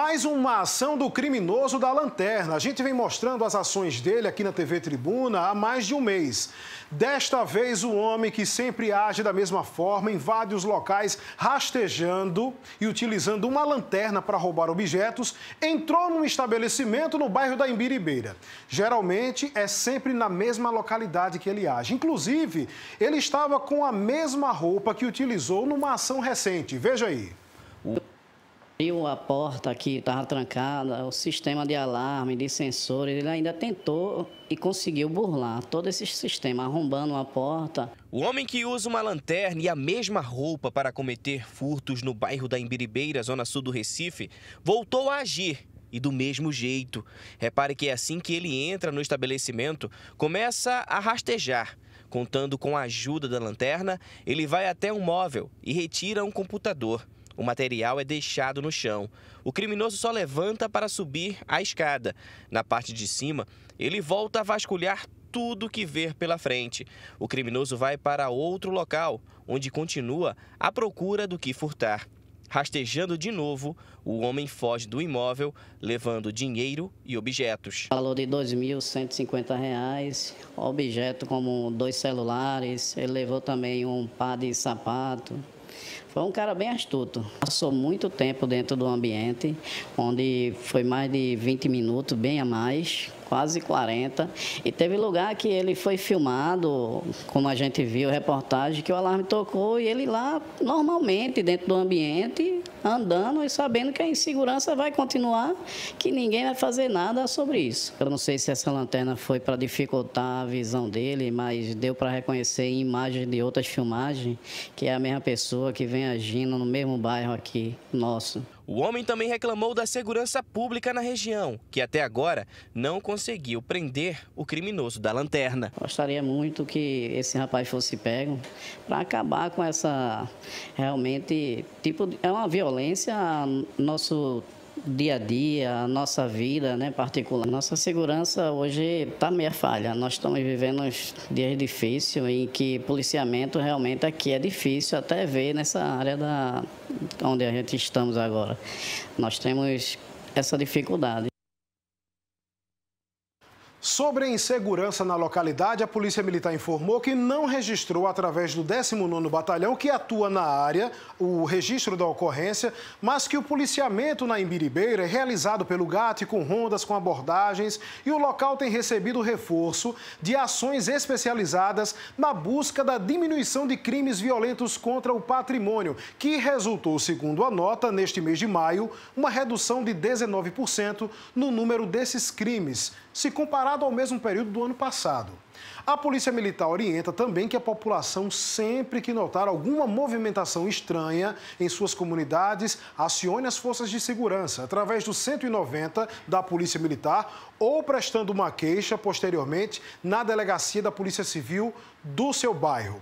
Mais uma ação do criminoso da lanterna. A gente vem mostrando as ações dele aqui na TV Tribuna há mais de um mês. Desta vez, o homem que sempre age da mesma forma invade os locais rastejando e utilizando uma lanterna para roubar objetos, entrou num estabelecimento no bairro da Imbiribeira. Geralmente é sempre na mesma localidade que ele age. Inclusive, ele estava com a mesma roupa que utilizou numa ação recente. Veja aí. Abriu a porta que estava trancada, o sistema de alarme, de sensores, ele ainda tentou e conseguiu burlar todo esse sistema, arrombando a porta. O homem que usa uma lanterna e a mesma roupa para cometer furtos no bairro da Imbiribeira, zona sul do Recife, voltou a agir e do mesmo jeito. Repare que é assim que ele entra no estabelecimento, começa a rastejar. Contando com a ajuda da lanterna, ele vai até um móvel e retira um computador. O material é deixado no chão. O criminoso só levanta para subir a escada. Na parte de cima, ele volta a vasculhar tudo que ver pela frente. O criminoso vai para outro local, onde continua à procura do que furtar. Rastejando de novo, o homem foge do imóvel, levando dinheiro e objetos. Valor de R$ 2.150, objeto como dois celulares, ele levou também um par de sapato, foi um cara bem astuto. Passou muito tempo dentro do ambiente, onde foi mais de 20 minutos, bem a mais, quase 40. E teve lugar que ele foi filmado, como a gente viu, reportagem, que o alarme tocou e ele lá, normalmente, dentro do ambiente, andando e sabendo que a insegurança vai continuar, que ninguém vai fazer nada sobre isso. Eu não sei se essa lanterna foi para dificultar a visão dele, mas deu para reconhecer em imagens de outras filmagens que é a mesma pessoa que vem agindo no mesmo bairro aqui nosso. O homem também reclamou da segurança pública na região, que até agora não conseguiu prender o criminoso da lanterna. Gostaria muito que esse rapaz fosse pego para acabar com essa realmente tipo é uma violência nosso dia a dia, a nossa vida né, particular. Nossa segurança hoje está meia falha. Nós estamos vivendo uns dias difíceis em que policiamento realmente aqui é difícil até ver nessa área da, onde a gente estamos agora. Nós temos essa dificuldade. Sobre a insegurança na localidade, a Polícia Militar informou que não registrou, através do 19º Batalhão, que atua na área, o registro da ocorrência, mas que o policiamento na Imbiribeira é realizado pelo GAT, com rondas, com abordagens, e o local tem recebido reforço de ações especializadas na busca da diminuição de crimes violentos contra o patrimônio, que resultou, segundo a nota, neste mês de maio, uma redução de 19% no número desses crimes se comparado ao mesmo período do ano passado. A Polícia Militar orienta também que a população, sempre que notar alguma movimentação estranha em suas comunidades, acione as forças de segurança através do 190 da Polícia Militar ou prestando uma queixa posteriormente na delegacia da Polícia Civil do seu bairro.